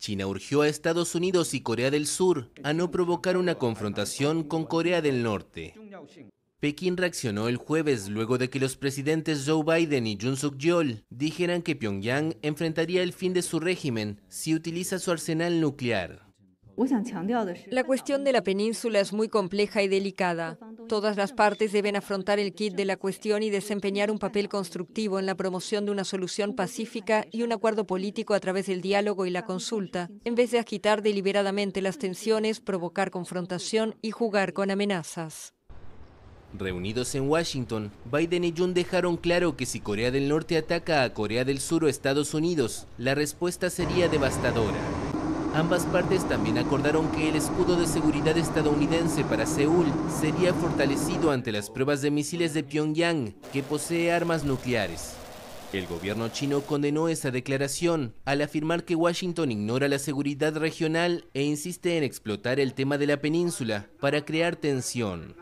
China urgió a Estados Unidos y Corea del Sur a no provocar una confrontación con Corea del Norte. Pekín reaccionó el jueves luego de que los presidentes Joe Biden y Jun Suk-yeol dijeran que Pyongyang enfrentaría el fin de su régimen si utiliza su arsenal nuclear. La cuestión de la península es muy compleja y delicada. Todas las partes deben afrontar el kit de la cuestión y desempeñar un papel constructivo en la promoción de una solución pacífica y un acuerdo político a través del diálogo y la consulta, en vez de agitar deliberadamente las tensiones, provocar confrontación y jugar con amenazas. Reunidos en Washington, Biden y Jun dejaron claro que si Corea del Norte ataca a Corea del Sur o Estados Unidos, la respuesta sería devastadora. Ambas partes también acordaron que el escudo de seguridad estadounidense para Seúl sería fortalecido ante las pruebas de misiles de Pyongyang, que posee armas nucleares. El gobierno chino condenó esa declaración al afirmar que Washington ignora la seguridad regional e insiste en explotar el tema de la península para crear tensión.